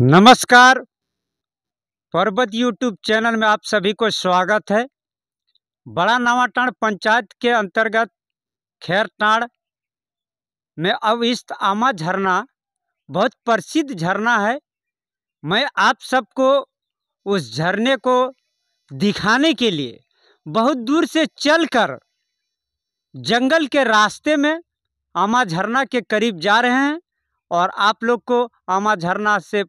नमस्कार पर्वत YouTube channel में आप सभी को स्वागत है बड़ा नवाटाण पंचायत के अंतर्गत खैरटाण में अवस्थ आमा झरना बहुत प्रसिद्ध झरना है मैं आप सबको उस झरने को दिखाने के लिए बहुत दूर से चलकर जंगल के रास्ते में आमा झरना के करीब जा रहे हैं और आप लोग को आमा झरना से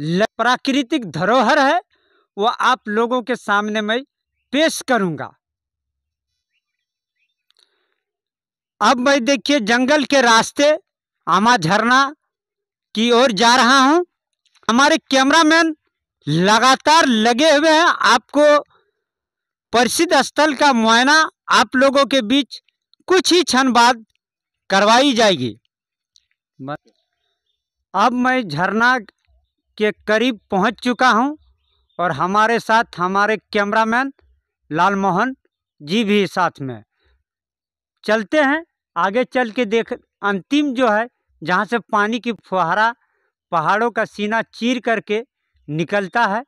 प्राकृतिक धरोहर है वो आप लोगों के सामने मैं पेश करूंगा अब मैं देखिए जंगल के रास्ते आमा झरना की ओर जा रहा हूं हमारे कैमरामैन लगातार लगे हुए हैं आपको प्रसिद्ध स्थल का मुआयना आप लोगों के बीच कुछ ही क्षण बाद करवाई जाएगी अब मैं झरना के करीब पहुंच चुका हूं और हमारे साथ हमारे कैमरामैन लाल मोहन जी भी साथ में चलते हैं आगे चल के देख अंतिम जो है जहाँ से पानी की फुहारा पहाड़ों का सीना चीर करके निकलता है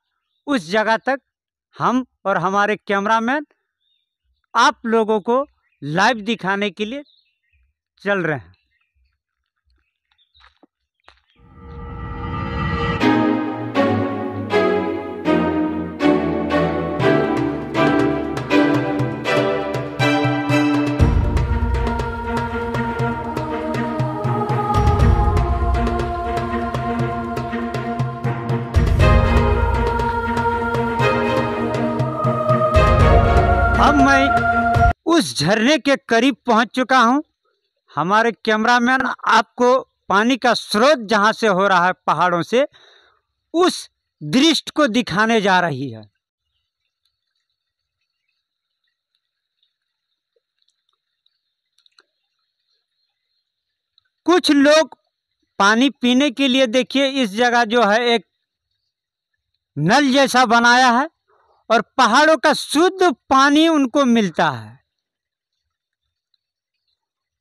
उस जगह तक हम और हमारे कैमरामैन आप लोगों को लाइव दिखाने के लिए चल रहे हैं अब मैं उस झरने के करीब पहुंच चुका हूं हमारे कैमरामैन आपको पानी का स्रोत जहां से हो रहा है पहाड़ों से उस दृष्ट को दिखाने जा रही है कुछ लोग पानी पीने के लिए देखिए इस जगह जो है एक नल जैसा बनाया है और पहाड़ों का शुद्ध पानी उनको मिलता है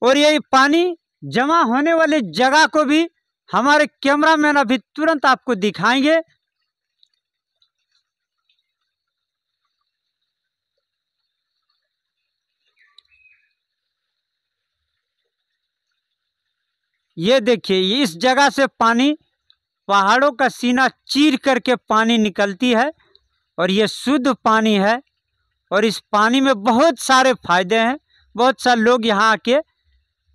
और यही पानी जमा होने वाले जगह को भी हमारे कैमरामैन अभी तुरंत आपको दिखाएंगे ये देखिए इस जगह से पानी पहाड़ों का सीना चीर करके पानी निकलती है और ये शुद्ध पानी है और इस पानी में बहुत सारे फायदे हैं बहुत सारे लोग यहाँ आके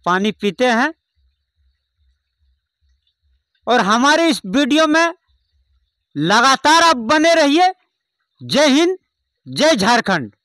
पानी पीते हैं और हमारे इस वीडियो में लगातार आप बने रहिए जय हिंद जय झारखंड